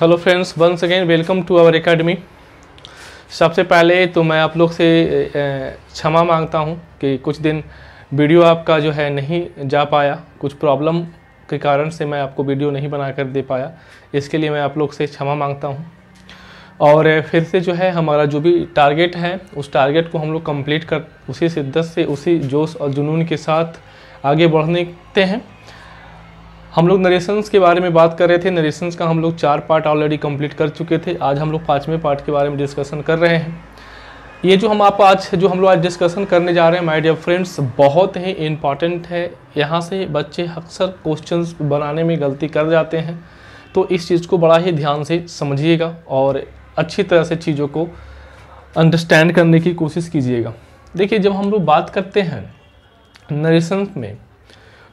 hello friends once again welcome to our academy सबसे पहले तो मैं आप लोग से क्षमा मांगता हूं कि कुछ दिन वीडियो आपका जो है नहीं जा पाया कुछ प्रॉब्लम के कारण से मैं आपको वीडियो नहीं बना कर दे पाया इसके लिए मैं आप लोग से क्षमा मांगता हूं और फिर से जो है हमारा जो भी टारगेट है उस टारगेट को हम लोग कम्प्लीट कर उसी शिद्दत से उसी जोश और जुनून के साथ आगे बढ़ने हैं हम लोग नरेशंस के बारे में बात कर रहे थे नरेशंस का हम लोग चार पार्ट ऑलरेडी कंप्लीट कर चुके थे आज हम लोग पाँचवें पार्ट के बारे में डिस्कशन कर रहे हैं ये जो हम आप आज जो हम लोग आज डिस्कशन करने जा रहे हैं माय डियर फ्रेंड्स बहुत ही इम्पॉर्टेंट है यहाँ से बच्चे अक्सर क्वेश्चन बनाने में गलती कर जाते हैं तो इस चीज़ को बड़ा ही ध्यान से समझिएगा और अच्छी तरह से चीज़ों को अंडरस्टैंड करने की कोशिश कीजिएगा देखिए जब हम लोग बात करते हैं नरेशन में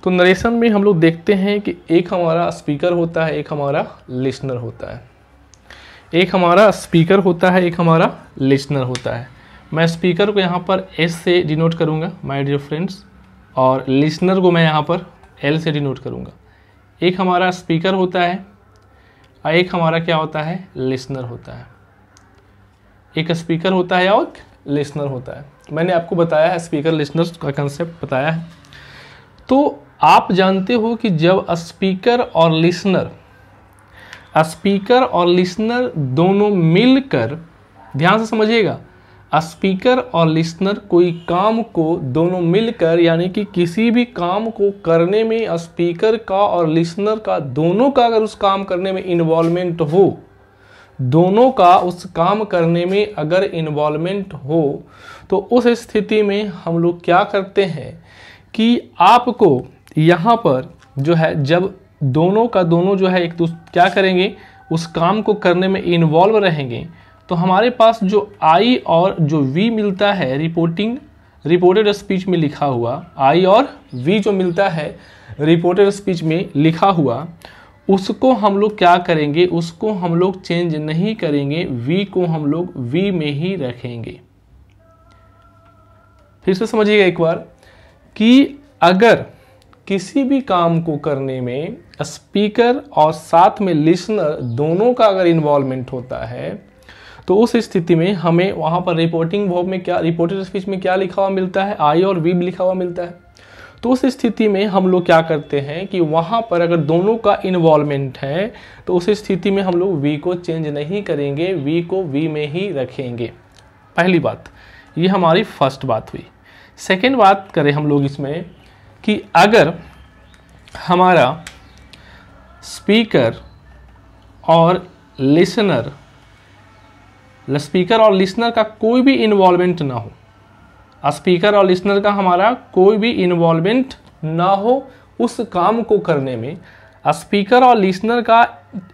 तो नरेशन में हम लोग देखते हैं कि एक हमारा स्पीकर होता है एक हमारा लिसनर होता है एक हमारा स्पीकर होता है एक हमारा लिसनर होता है मैं स्पीकर को यहाँ पर एस से डिनोट करूँगा माय डियर फ्रेंड्स और लिसनर को मैं यहाँ पर एल से डिनोट करूँगा एक हमारा स्पीकर होता है और एक हमारा क्या होता है लिसनर होता है एक स्पीकर होता है और लिसनर होता है मैंने आपको बताया है स्पीकर लिसनर का कंसेप्ट बताया है तो आप जानते हो कि जब स्पीकर और लिसनर स्पीकर और लिसनर दोनों मिलकर ध्यान से समझिएगा स्पीकर और लिसनर कोई काम को दोनों मिलकर यानी कि किसी भी काम को करने में स्पीकर का और लिसनर का दोनों का अगर उस काम करने में इन्वॉल्वमेंट हो दोनों का उस काम करने में अगर इन्वॉल्वमेंट हो तो उस स्थिति में हम लोग क्या करते हैं कि आपको यहाँ पर जो है जब दोनों का दोनों जो है एक दूसरे क्या करेंगे उस काम को करने में इन्वॉल्व रहेंगे तो हमारे पास जो आई और जो वी मिलता है रिपोर्टिंग रिपोर्टेड स्पीच में लिखा हुआ आई और वी जो मिलता है रिपोर्टेड स्पीच में लिखा हुआ उसको हम लोग क्या करेंगे उसको हम लोग चेंज नहीं करेंगे वी को हम लोग वी में ही रखेंगे फिर से समझिएगा एक बार कि अगर किसी भी काम को करने में स्पीकर और साथ में लिसनर दोनों का अगर इन्वॉल्वमेंट होता है तो उस स्थिति में हमें वहाँ पर रिपोर्टिंग वॉब में क्या रिपोर्टेड स्पीच में क्या लिखा हुआ मिलता है आई और वीब लिखा हुआ मिलता है तो उस स्थिति में हम लोग क्या करते हैं कि वहाँ पर अगर दोनों का इन्वॉल्वमेंट है तो उस स्थिति में हम लोग वी को चेंज नहीं करेंगे वी को वी में ही रखेंगे पहली बात ये हमारी फर्स्ट बात हुई सेकेंड बात करें हम लोग इसमें कि अगर हमारा स्पीकर और लिसनर मतलब स्पीकर और लिसनर का कोई भी इन्वॉल्वमेंट ना हो स्पीकर और लिसनर का हमारा कोई भी इन्वॉल्वमेंट ना हो उस काम को करने में स्पीकर और लिसनर का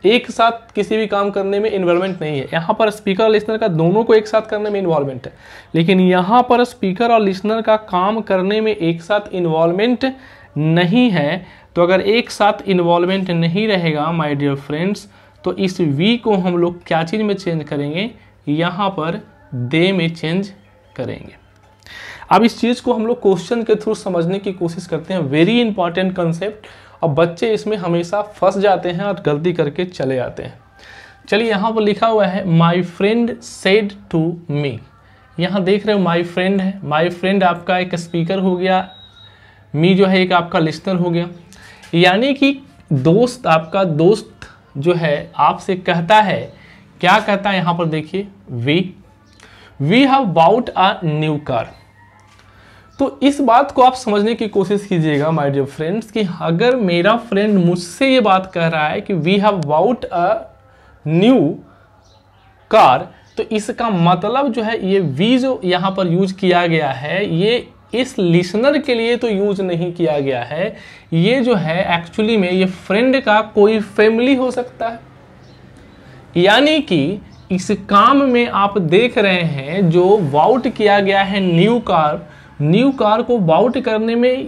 एक साथ किसी भी काम करने में इन्वॉल्वमेंट नहीं है यहाँ पर स्पीकर और लिसनर का दोनों को एक साथ करने में इन्वॉल्वमेंट है लेकिन यहाँ पर स्पीकर और लिसनर का काम करने में एक साथ इन्वॉल्वमेंट नहीं है तो अगर एक साथ इन्वॉल्वमेंट नहीं रहेगा माय डियर फ्रेंड्स तो इस वी को हम लोग क्या चीज़ में चेंज करेंगे यहाँ पर दे में चेंज करेंगे अब इस चीज़ को हम लोग क्वेश्चन के थ्रू समझने की कोशिश करते हैं वेरी इंपॉर्टेंट कंसेप्ट और बच्चे इसमें हमेशा फंस जाते हैं और गलती करके चले आते हैं चलिए यहाँ पर लिखा हुआ है my friend said to me यहाँ देख रहे हो माई फ्रेंड है माई फ्रेंड आपका एक स्पीकर हो गया मी जो है एक आपका लिस्नर हो गया यानी कि दोस्त आपका दोस्त जो है आपसे कहता है क्या कहता है यहाँ पर देखिए we we have bought a new car तो इस बात को आप समझने की कोशिश कीजिएगा माय डियर फ्रेंड्स कि अगर मेरा फ्रेंड मुझसे ये बात कह रहा है कि we have bought a new car तो इसका मतलब जो है ये वी जो यहाँ पर यूज किया गया है ये इस लिसनर के लिए तो यूज नहीं किया गया है ये जो है एक्चुअली में ये फ्रेंड का कोई फैमिली हो सकता है यानी कि इस काम में आप देख रहे हैं जो वाउट किया गया है न्यू कार न्यू कार को बाउट करने में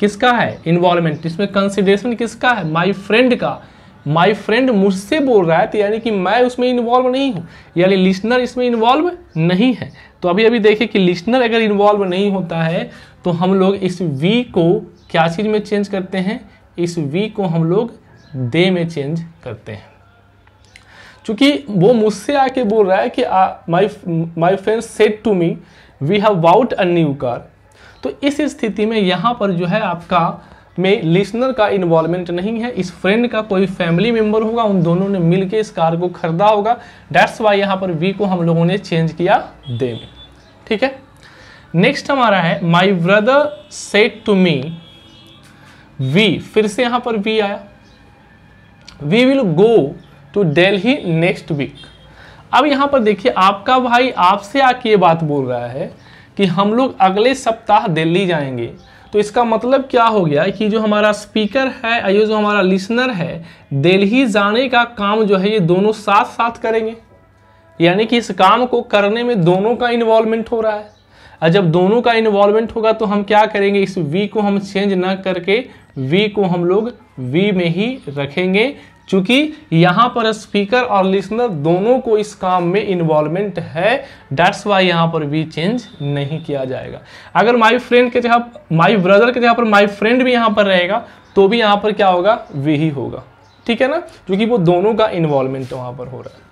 किसका है इन्वॉल्वमेंट इसमें कंसिडरेशन किसका है माई फ्रेंड का माई फ्रेंड मुझसे बोल रहा है तो यानी कि मैं उसमें इन्वॉल्व नहीं हूँ यानी लिस्नर इसमें इन्वॉल्व नहीं है तो अभी अभी देखें कि लिस्नर अगर इन्वॉल्व नहीं होता है तो हम लोग इस वी को क्या चीज़ में चेंज करते हैं इस वी को हम लोग दे में चेंज करते हैं क्योंकि वो मुझसे आके बोल रहा है कि my my friend said to me we have bought a new car तो इस स्थिति में यहाँ पर जो है आपका में लिसनर का इन्वॉल्वमेंट नहीं है इस फ्रेंड का कोई फैमिली मेंबर होगा उन दोनों ने मिलकर इस कार को खरीदा होगा डेट्स वाई यहाँ पर वी को हम लोगों ने चेंज किया दे में ठीक है नेक्स्ट हमारा है my brother said to me we फिर से यहाँ पर वी आया we will go to Delhi next week अब यहाँ पर देखिए आपका भाई आपसे आके ये बात बोल रहा है कि हम लोग अगले सप्ताह दिल्ली जाएंगे तो इसका मतलब क्या हो गया कि जो हमारा स्पीकर है या जो हमारा लिसनर है दिल्ली जाने का काम जो है ये दोनों साथ साथ करेंगे यानी कि इस काम को करने में दोनों का इन्वॉल्वमेंट हो रहा है और जब दोनों का इन्वॉल्वमेंट होगा तो हम क्या करेंगे इस वी को हम चेंज ना करके वी को हम लोग वी में ही रखेंगे चूंकि यहां पर स्पीकर और लिसनर दोनों को इस काम में इन्वॉल्वमेंट है डेट्स वाई यहां पर भी चेंज नहीं किया जाएगा अगर माई फ्रेंड के जगह माई ब्रदर के जगह पर माई फ्रेंड भी यहां पर रहेगा तो भी यहां पर क्या होगा वे ही होगा ठीक है ना क्योंकि वो दोनों का इन्वॉल्वमेंट वहां पर हो रहा है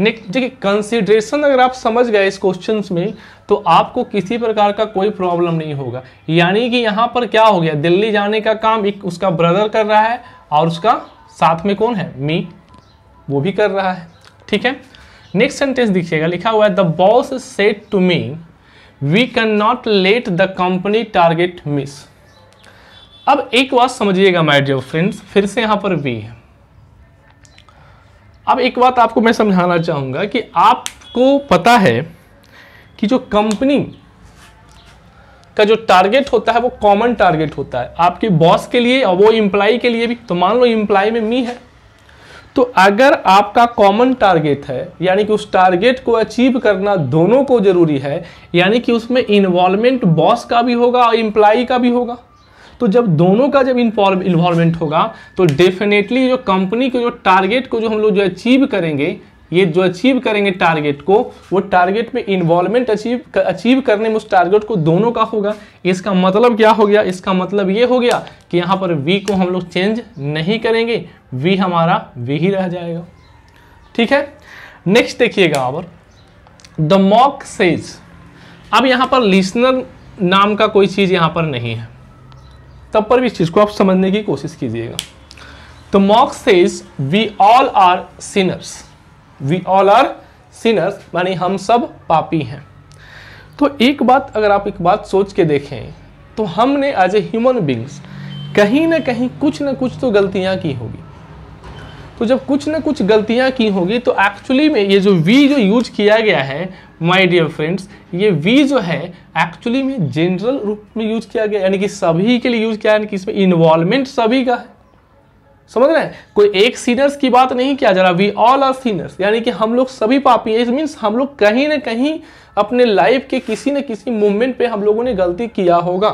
नेक्स्ट देखिए कंसिड्रेशन अगर आप समझ गए इस क्वेश्चन में तो आपको किसी प्रकार का कोई प्रॉब्लम नहीं होगा यानी कि यहाँ पर क्या हो गया दिल्ली जाने का काम एक उसका ब्रदर कर रहा है और उसका साथ में कौन है मी वो भी कर रहा है ठीक है नेक्स्ट सेंटेंस दिखिएगा लिखा हुआ है the boss said to me we can not let the company target miss अब एक बात समझिएगा माय डियर फ्रेंड्स फिर से यहां पर वी है अब एक बात आपको मैं समझाना चाहूंगा कि आपको पता है कि जो कंपनी का जो टारगेट होता है वो कॉमन टारगेट होता है आपके बॉस के लिए और वो इम्प्लाई के लिए भी तो मान लो इम्प्लाई में मी है तो अगर आपका कॉमन टारगेट है यानी कि उस टारगेट को अचीव करना दोनों को जरूरी है यानी कि उसमें इन्वॉल्वमेंट बॉस का भी होगा और इम्प्लाई का भी होगा तो जब दोनों का जब इन्वॉल्वमेंट होगा तो डेफिनेटली जो कंपनी के जो टारगेट को जो हम लोग जो अचीव करेंगे ये जो अचीव करेंगे टारगेट को वो टारगेट में इन्वॉल्वमेंट अचीव अचीव करने में उस टारगेट को दोनों का होगा इसका मतलब क्या हो गया इसका मतलब ये हो गया कि यहाँ पर वी को हम लोग चेंज नहीं करेंगे वी हमारा वी ही रह जाएगा ठीक है नेक्स्ट देखिएगा और द मॉक सेज अब यहाँ पर लिसनर नाम का कोई चीज़ यहाँ पर नहीं है तब पर भी इस चीज़ को आप समझने की कोशिश कीजिएगा तो mock says we all are sinners we all are sinners मानी हम सब पापी हैं तो एक बात अगर आप एक बात सोच के देखें तो हमने एज ए ह्यूमन बींग्स कहीं ना कहीं कुछ ना कुछ तो गलतियां की होगी तो जब कुछ ना कुछ गलतियां की होगी तो एक्चुअली में ये जो वी जो यूज किया गया है माय डियर फ्रेंड्स ये वी जो है एक्चुअली में जनरल रूप में यूज किया गया यानी कि सभी के लिए यूज किया यानी कि इसमें इन्वॉल्वमेंट सभी का है समझ रहे हैं कोई एक सीनर्स की बात नहीं किया जा रहा वी ऑल आर सीनर्स यानी कि हम लोग सभी पापी हैं इट मीन्स हम लोग कहीं ना कहीं अपने लाइफ के किसी न किसी मूवमेंट पे हम लोगों ने गलती किया होगा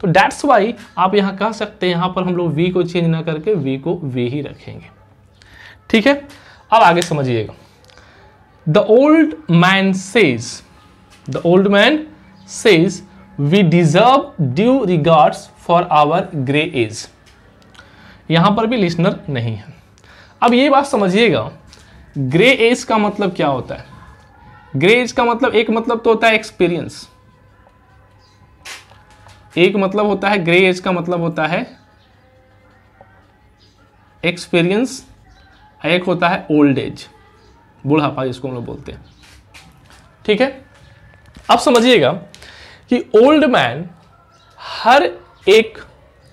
तो डैट्स वाई आप यहाँ कह सकते हैं यहाँ पर हम लोग वी को चेंज ना करके वी को वी ही रखेंगे ठीक है अब आगे समझिएगा the old man says the old man says we deserve due regards for our grey age यहाँ पर भी लिसनर नहीं है अब ये बात समझिएगा ग्रे एज का मतलब क्या होता है ग्रे एज का मतलब एक मतलब तो होता है एक्सपीरियंस एक मतलब होता है ग्रे एज का मतलब होता है एक्सपीरियंस एक होता है ओल्ड एज बुढ़ापा जिसको हम लोग बोलते हैं ठीक है अब समझिएगा कि ओल्ड मैन हर एक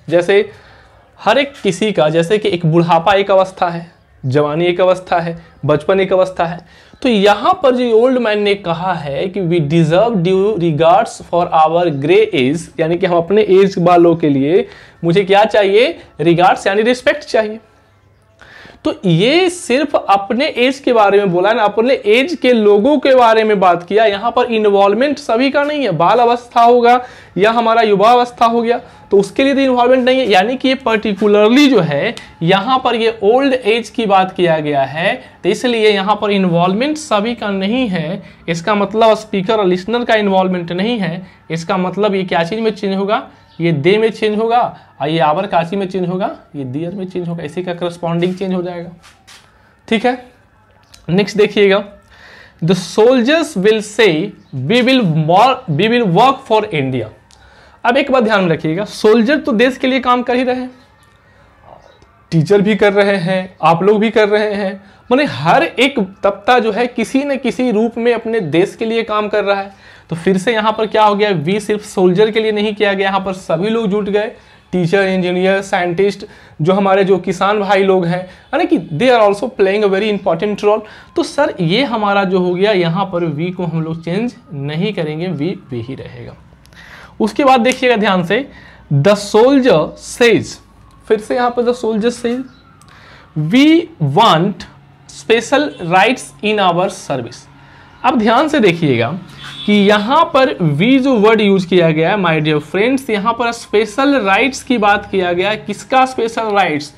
जैसे हर एक किसी का जैसे कि एक बुढ़ापा एक अवस्था है जवानी एक अवस्था है बचपन एक अवस्था है तो यहाँ पर जो ओल्ड मैन ने कहा है कि we deserve due regards for our grey age यानी कि हम अपने एज वालों के लिए मुझे क्या चाहिए रिगार्ड्स यानी रिस्पेक्ट चाहिए तो ये सिर्फ अपने एज के बारे में बोला ना अपने एज के लोगों के बारे में बात किया यहाँ पर इन्वॉल्वमेंट सभी का नहीं है बाल अवस्था होगा या हमारा युवा अवस्था हो गया तो उसके लिए तो इन्वॉल्वमेंट नहीं है यानी कि ये पर्टिकुलरली जो है यहाँ पर ये ओल्ड एज की बात किया गया है तो इसलिए यहाँ पर इन्वॉल्वमेंट सभी का नहीं है इसका मतलब स्पीकर और लिसनर का इन्वॉल्वमेंट नहीं है इसका मतलब ये क्या चीज़ में चेंज होगा ये दे में चेंज होगा और ये आवर काशी में चेंज होगा ये दियर में चेंज होगा इसी का करस्पॉन्डिंग चेंज हो जाएगा ठीक है नेक्स्ट देखिएगा the soldiers will say we will we will work for India अब एक बात ध्यान में रखिएगा सोल्जर तो देश के लिए काम कर ही रहे हैं टीचर भी कर रहे हैं आप लोग भी कर रहे हैं मैंने हर एक तबका जो है किसी न किसी रूप में अपने देश के लिए काम कर रहा है तो फिर से यहाँ पर क्या हो गया वी सिर्फ सोल्जर के लिए नहीं किया गया यहाँ पर सभी लोग जुट गए टीचर इंजीनियर साइंटिस्ट जो हमारे जो किसान भाई लोग हैं यानी कि they are also playing a very important role तो सर ये हमारा जो हो गया यहाँ पर वी को हम लोग चेंज नहीं करेंगे वी वी ही रहेगा उसके बाद देखिएगा ध्यान से द सोल्जर सेज फिर से यहाँ पर the soldier says we want special rights in our service अब ध्यान से देखिएगा कि यहां पर वी जो वर्ड यूज किया गया है माय डियर फ्रेंड्स यहाँ पर स्पेशल राइट्स की बात किया गया है किसका स्पेशल राइट्स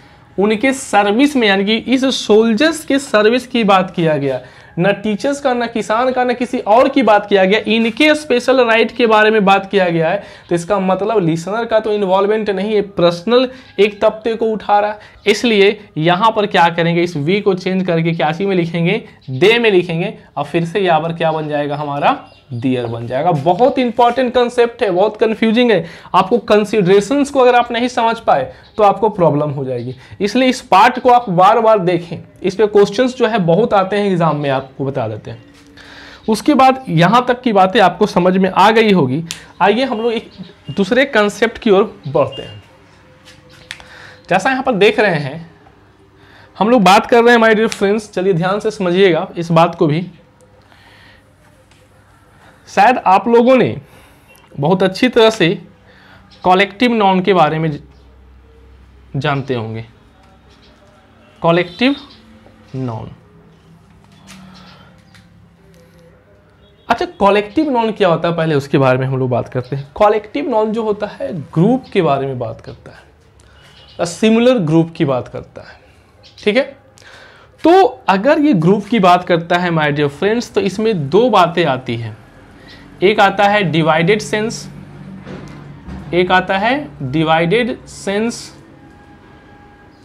उनके सर्विस में यानी कि इस सोल्जर्स के सर्विस की बात किया गया न टीचर्स का न किसान का न किसी और की बात किया गया इनके स्पेशल राइट के बारे में बात किया गया है तो इसका मतलब लिसनर का तो इन्वॉल्वमेंट नहीं है पर्सनल एक तबके को उठा रहा है इसलिए यहां पर क्या करेंगे इस वी को चेंज करके क्या में लिखेंगे दे में लिखेंगे और फिर से यहाँ पर क्या बन जाएगा हमारा दियर बन जाएगा बहुत इंपॉर्टेंट कंसेप्ट है बहुत कंफ्यूजिंग है आपको कंसिडरेशन को अगर आप नहीं समझ पाए तो आपको प्रॉब्लम हो जाएगी इसलिए इस पार्ट को आप बार बार देखें इस पर क्वेश्चन जो है बहुत आते हैं एग्जाम में आपको बता देते हैं उसके बाद यहाँ तक की बातें आपको समझ में आ गई होगी आइए हम लोग एक दूसरे कंसेप्ट की ओर बढ़ते हैं जैसा यहाँ पर देख रहे हैं हम लोग बात कर रहे हैं माय डियर फ्रेंड्स चलिए ध्यान से समझिएगा इस बात को भी शायद आप लोगों ने बहुत अच्छी तरह से कॉलेक्टिव नॉन के बारे में जानते होंगे कॉलेक्टिव नॉन अच्छा कॉलेक्टिव नॉन क्या होता है पहले उसके बारे में हम लोग बात करते हैं कॉलेक्टिव नॉन जो होता है ग्रुप के बारे में बात करता है सिमिलर ग्रुप की बात करता है ठीक है तो अगर ये ग्रुप की बात करता है माय डियर फ्रेंड्स तो इसमें दो बातें आती हैं एक आता है डिवाइडेड सेंस एक आता है डिवाइडेड सेंस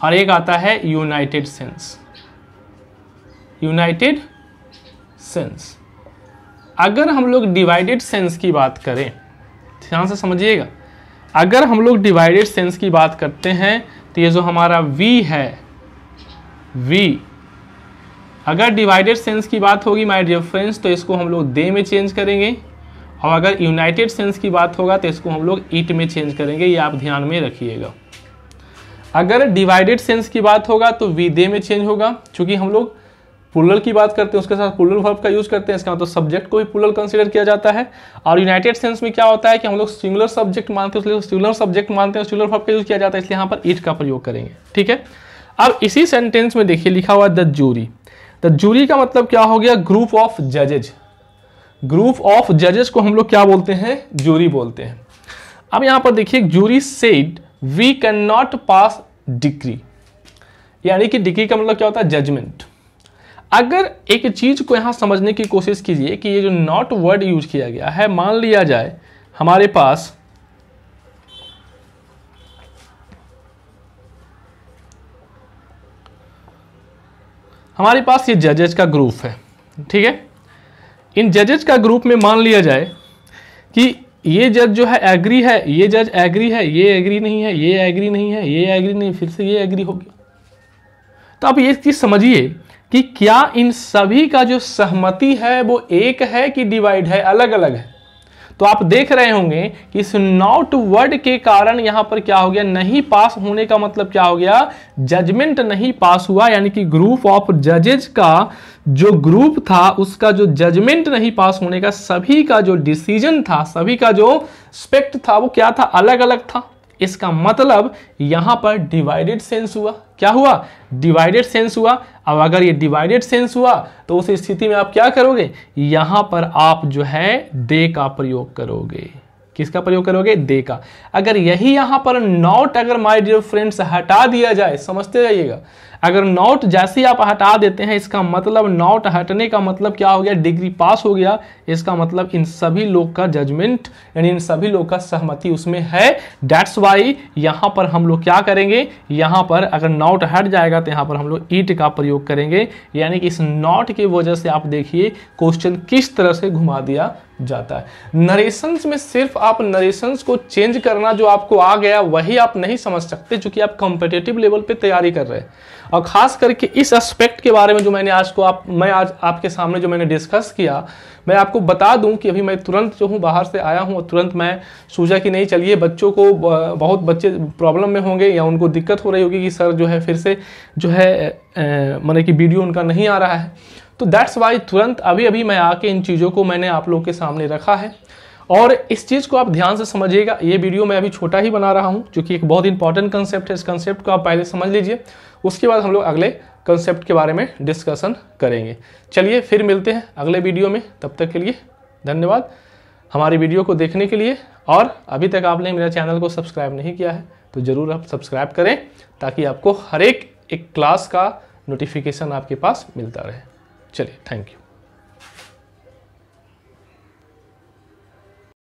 और एक आता है यूनाइटेड सेंस यूनाइटेड सेंस अगर हम लोग डिवाइडेड सेंस की बात करें ध्यान से समझिएगा अगर हम लोग डिवाइडेड सेंस की बात करते हैं तो ये जो हमारा V है V अगर डिवाइडेड सेंस की बात होगी माय डियर फ्रेंड्स तो इसको हम लोग दे में चेंज करेंगे और अगर यूनाइटेड सेंस की बात होगा तो इसको हम लोग ईट में चेंज करेंगे ये आप ध्यान में रखिएगा अगर डिवाइडेड सेंस की बात होगा तो वी दे में चेंज होगा चूंकि हम लोग पुलर की बात करते हैं उसके साथ पुलर वर्ब का यूज़ करते हैं इसका मतलब सब्जेक्ट को भी पुलर कंसिडर किया जाता है और यूनाइटेड सेंस में क्या होता है कि हम लोग सिंगुलर सब्जेक्ट मानते हैं सिंगुलर सब्जेक्ट मानते हैं सिंगुलर वर्ब का यूज़ किया जाता है इसलिए यहाँ पर ईट का प्रयोग करेंगे ठीक है अब इसी सेंटेंस में देखिए लिखा हुआ द जूरी द जूरी का मतलब क्या हो गया ग्रुप ऑफ जजेज ग्रुप ऑफ जजेस को हम लोग क्या बोलते हैं जूरी बोलते हैं अब यहां पर देखिए jury said we can not pass decree यानी कि डिक्री का मतलब क्या होता है जजमेंट अगर एक चीज को यहां समझने की कोशिश कीजिए कि ये जो नॉट वर्ड यूज किया गया है मान लिया जाए हमारे पास हमारे पास ये जजेस का ग्रुप है ठीक है इन जजेज का ग्रुप में मान लिया जाए कि ये जज जो है एग्री है ये जज एग्री है ये एग्री नहीं है ये एग्री नहीं है ये एग्री नहीं फिर से ये एग्री हो गया तो आप ये चीज़ समझिए कि क्या इन सभी का जो सहमति है वो एक है कि डिवाइड है अलग अलग है तो आप देख रहे होंगे कि इस नॉट वर्ड के कारण यहां पर क्या हो गया नहीं पास होने का मतलब क्या हो गया जजमेंट नहीं पास हुआ यानी कि ग्रुप ऑफ जजेज का जो ग्रुप था उसका जो जजमेंट नहीं पास होने का सभी का जो डिसीजन था सभी का जो स्पेक्ट था वो क्या था अलग अलग था इसका मतलब यहां पर डिवाइडेड सेंस हुआ क्या हुआ डिवाइडेड सेंस हुआ अब अगर ये डिवाइडेड सेंस हुआ तो उस स्थिति में आप क्या करोगे यहां पर आप जो है दे का प्रयोग करोगे किसका प्रयोग करोगे दे का अगर यही यहां पर नॉट अगर माय डियर फ्रेंड्स हटा दिया जाए समझते जाइएगा अगर नॉट जैसे ही आप हटा देते हैं इसका मतलब नॉट हटने का मतलब क्या हो गया डिग्री पास हो गया इसका मतलब इन सभी लोग का जजमेंट यानी इन सभी लोग का सहमति उसमें है डेट्स वाई यहाँ पर हम लोग क्या करेंगे यहाँ पर अगर नॉट हट जाएगा तो यहाँ पर हम लोग ईट का प्रयोग करेंगे यानी कि इस नॉट की वजह से आप देखिए क्वेश्चन किस तरह से घुमा दिया जाता है नरेशंस में सिर्फ आप नरेशंस को चेंज करना जो आपको आ गया वही आप नहीं समझ सकते चूंकि आप कॉम्पिटेटिव लेवल पे तैयारी कर रहे हैं और ख़ास करके इस एस्पेक्ट के बारे में जो मैंने आज को आप मैं आज आपके सामने जो मैंने डिस्कस किया मैं आपको बता दूं कि अभी मैं तुरंत जो हूं बाहर से आया हूं और तुरंत मैं सोचा कि नहीं चलिए बच्चों को बहुत बच्चे प्रॉब्लम में होंगे या उनको दिक्कत हो रही होगी कि सर जो है फिर से जो है मैंने कि वीडियो उनका नहीं आ रहा है तो दैट्स वाई तुरंत अभी अभी मैं आके इन चीज़ों को मैंने आप लोग के सामने रखा है और इस चीज़ को आप ध्यान से समझिएगा ये वीडियो मैं अभी छोटा ही बना रहा हूँ क्योंकि एक बहुत इंपॉर्टेंट कंसेप्ट है इस कंसेप्ट को आप पहले समझ लीजिए उसके बाद हम लोग अगले कंसेप्ट के बारे में डिस्कशन करेंगे चलिए फिर मिलते हैं अगले वीडियो में तब तक के लिए धन्यवाद हमारी वीडियो को देखने के लिए और अभी तक आपने मेरा चैनल को सब्सक्राइब नहीं किया है तो ज़रूर आप सब्सक्राइब करें ताकि आपको हर एक एक क्लास का नोटिफिकेशन आपके पास मिलता रहे चलिए थैंक यू